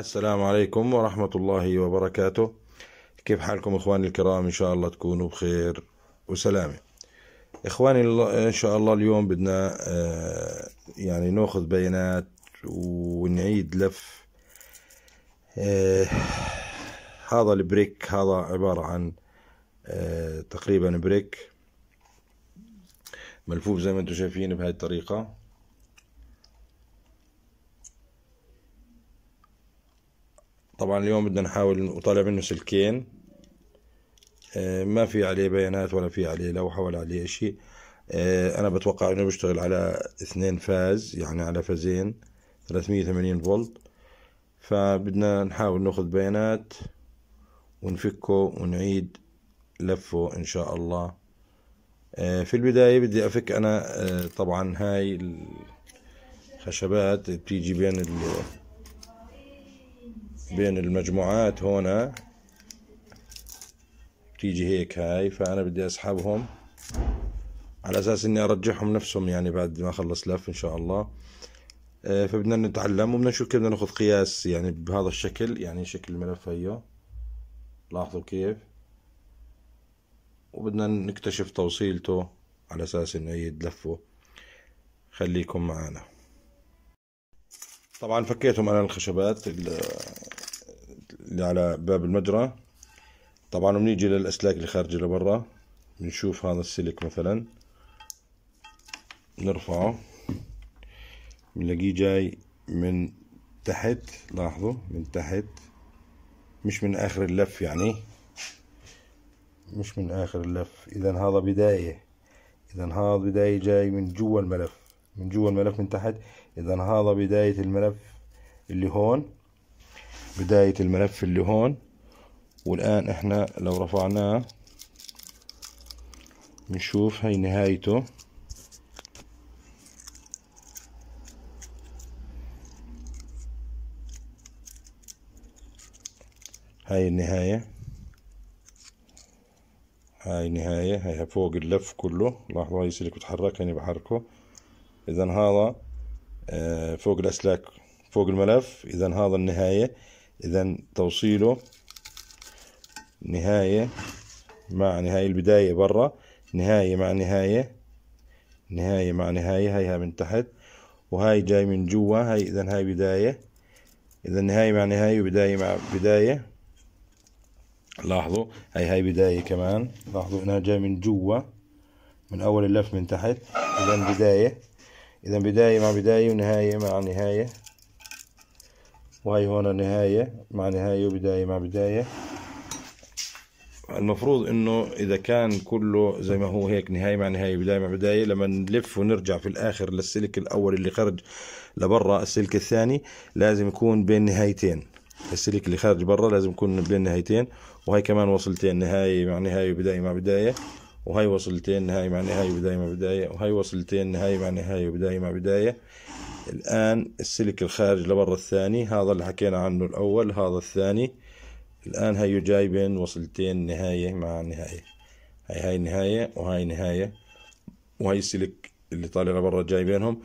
السلام عليكم ورحمة الله وبركاته كيف حالكم إخواني الكرام إن شاء الله تكونوا بخير وسلامة إخواني إن شاء الله اليوم بدنا آه، يعني ناخذ بيانات ونعيد لف آه، هذا البريك هذا عبارة عن آه، تقريبا بريك ملفوف زي ما انتم شايفين بهاي الطريقة طبعا اليوم بدنا نحاول نطالع منه سلكين آه، ما في عليه بيانات ولا في عليه لوحة ولا عليه شيء آه، أنا بتوقع إنه بيشتغل على اثنين فاز يعني على فازين 380 فولت فبدنا نحاول ناخذ بيانات ونفكه ونعيد لفه إن شاء الله آه، في البداية بدي أفك أنا طبعا هاي الخشبات بتيجي بين بين المجموعات هنا بتيجي هيك هاي فأنا بدي أسحبهم على أساس إني أرجعهم نفسهم يعني بعد ما أخلص لف إن شاء الله آه، فبدنا نتعلم وبدنا نشوف كيف بدنا ناخذ قياس يعني بهذا الشكل يعني شكل الملف هيو لاحظوا كيف وبدنا نكتشف توصيلته على اساس انه هي تلفه خليكم معنا طبعا فكيتهم انا الخشبات اللي على باب المجرى طبعا بنيجي للاسلاك اللي خارجه لبرا بنشوف هذا السلك مثلا نرفعه بنلاقيه جاي من تحت لاحظوا من تحت مش من اخر اللف يعني مش من اخر اللف اذا هذا بداية اذا هذا بداية جاي من جوا الملف من جوا الملف من تحت اذا هذا بداية الملف اللي هون بداية الملف اللي هون والآن احنا لو رفعناه بنشوف هاي نهايته هاي النهاية هاي النهاية هاي فوق اللف كله لاحظوا هاي سلك بتحرك هاي بحركه إذا هذا آه، فوق الأسلاك فوق الملف إذا هذا النهاية إذا توصيله نهاية مع نهاية البداية برا نهاية مع نهاية نهاية مع نهاية هيها من تحت وهاي جاي من جوا هاي إذا هاي بداية إذا نهاية مع نهاية وبداية مع بداية لاحظوا هاي هاي بداية كمان لاحظوا إنها جاي من جوا من أول اللف من تحت إذا بداية إذا بداية مع بداية ونهاية مع نهاية وهي هون نهاية مع نهاية وبداية مع بداية المفروض انه اذا كان كله زي ما هو هيك نهاية مع نهاية بداية مع بداية لما نلف ونرجع في الاخر للسلك الاول اللي خرج لبرا السلك الثاني لازم يكون بين نهايتين السلك اللي خارج برا لازم يكون بين نهايتين وهي كمان وصلتين نهاية مع نهاية وبداية مع بداية وهي وصلتين نهاية مع نهاية وبداية مع بداية وهي وصلتين نهاية مع نهاية وبداية مع بداية الآن السلك الخارج لبرا الثاني هذا اللي حكينا عنه الأول هذا الثاني الآن هيو جايبين وصلتين نهاية مع نهاية هاي هاي نهاية وهاي نهاية وهي السلك اللي طالع لبرا جايبينهم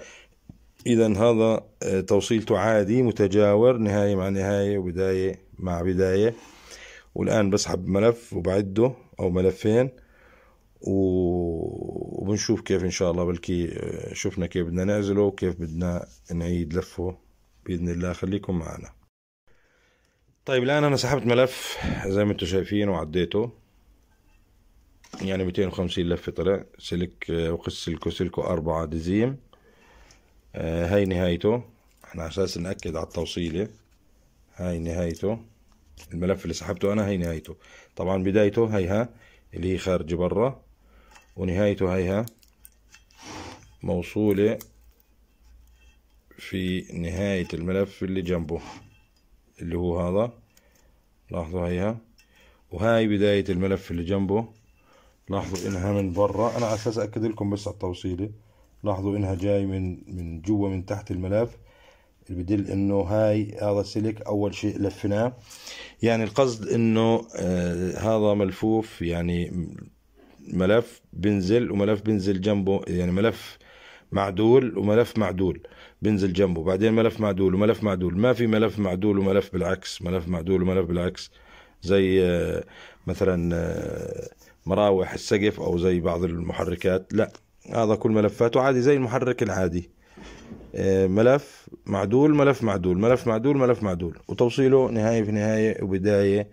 إذا هذا آه، توصيلته عادي متجاور نهاية مع نهاية وبداية مع بداية والآن بسحب ملف وبعده أو ملفين وبنشوف كيف ان شاء الله بلكي آه، شفنا كيف بدنا نعزله وكيف بدنا نعيد لفه باذن الله خليكم معنا طيب الان انا سحبت ملف زي ما انتم شايفين وعديته يعني 250 لفه طلع سلك آه، وقس سلكو سلكو أربعة دزيم آه، هاي نهايته احنا على اساس ناكد على التوصيله هاي نهايته الملف اللي سحبته انا هاي نهايته طبعا بدايته هيها اللي هي خارجه برا ونهايته هيها موصولة في نهاية الملف اللي جنبه اللي هو هذا لاحظوا هيها وهاي بداية الملف اللي جنبه لاحظوا انها من برا انا على اساس اكد لكم بس على التوصيلة لاحظوا انها جاي من من جوا من تحت الملف اللي بدل انه هاي هذا سلك اول شيء لفناه يعني القصد انه آه هذا ملفوف يعني ملف بنزل وملف بنزل جنبه يعني ملف معدول وملف معدول بنزل جنبه بعدين ملف معدول وملف معدول ما في ملف معدول وملف بالعكس ملف معدول وملف بالعكس زي آه، مثلا آه، مراوح السقف او زي بعض المحركات لا هذا كل ملفاته عادي زي المحرك العادي آه، ملف معدول ملف معدول ملف معدول ملف معدول وتوصيله نهاية في نهاية وبداية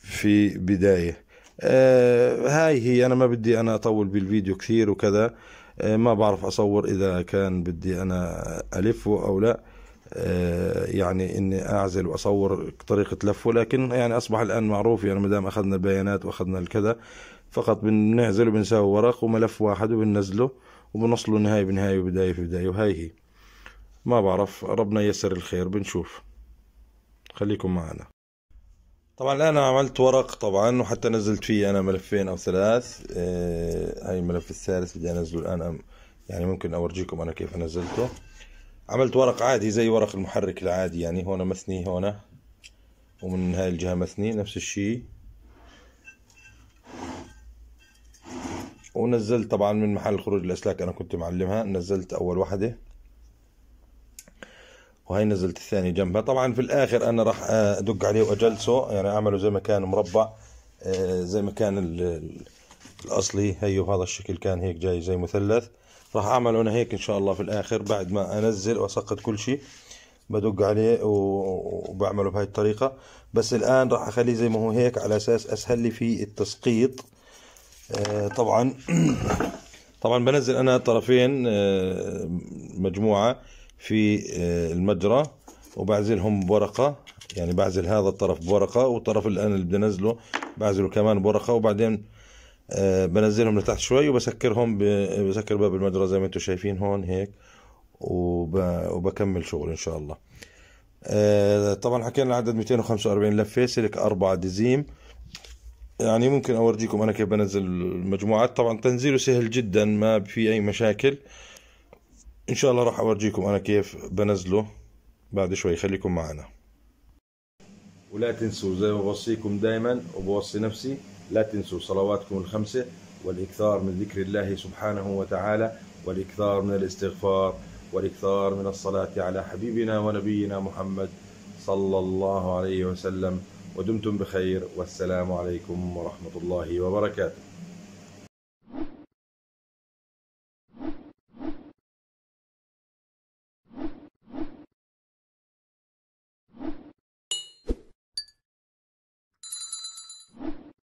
في بداية آه، هاي هي أنا ما بدي أنا أطول بالفيديو كثير وكذا آه، ما بعرف أصور إذا كان بدي أنا ألفه أو لا آه، يعني اني اعزل واصور طريقه لفه لكن يعني اصبح الان معروف يعني ما دام اخذنا البيانات واخذنا الكذا فقط بنعزله بنساوي ورق وملف واحد وبننزله وبنصله نهايه بنهايه وبدايه في بدايه وهاي هي ما بعرف ربنا يسر الخير بنشوف خليكم معنا طبعا انا عملت ورق طبعا وحتى نزلت فيه انا ملفين او ثلاث آه هاي الملف الثالث بدي انزله الان يعني ممكن اورجيكم انا كيف نزلته عملت ورق عادي زي ورق المحرك العادي يعني هون مثني هون ومن هاي الجهة مثني نفس الشيء ونزلت طبعا من محل خروج الاسلاك انا كنت معلمها نزلت اول واحدة وهي نزلت الثانية جنبها طبعا في الآخر أنا راح أدق عليه وأجلسه يعني أعمله زي ما كان مربع آه، زي ما كان الأصلي هيو هذا الشكل كان هيك جاي زي مثلث راح أعمله أنا هيك إن شاء الله في الآخر بعد ما أنزل وأسقط كل شيء بدق عليه وبعمله بهاي الطريقة بس الآن راح أخليه زي ما هو هيك على أساس أسهل لي في التسقيط آه، طبعا طبعا بنزل أنا طرفين آه، مجموعة في آه، المجرى وبعزلهم بورقة يعني بعزل هذا الطرف بورقة والطرف الآن اللي بدي أنزله بعزله كمان بورقة وبعدين آه، بنزلهم لتحت شوي وبسكرهم بسكر باب المجرى زي ما انتم شايفين هون هيك وبكمل شغل ان شاء الله آه، طبعا حكينا العدد 245 لفه سلك اربع دزيم يعني ممكن اورجيكم انا كيف بنزل المجموعات طبعا تنزيله سهل جدا ما في اي مشاكل ان شاء الله راح اورجيكم انا كيف بنزله بعد شوي خليكم معنا ولا تنسوا زي ما بوصيكم دائما وبوصي نفسي لا تنسوا صلواتكم الخمسه والاكثار من ذكر الله سبحانه وتعالى والاكثار من الاستغفار والاكثار من الصلاه على حبيبنا ونبينا محمد صلى الله عليه وسلم ودمتم بخير والسلام عليكم ورحمه الله وبركاته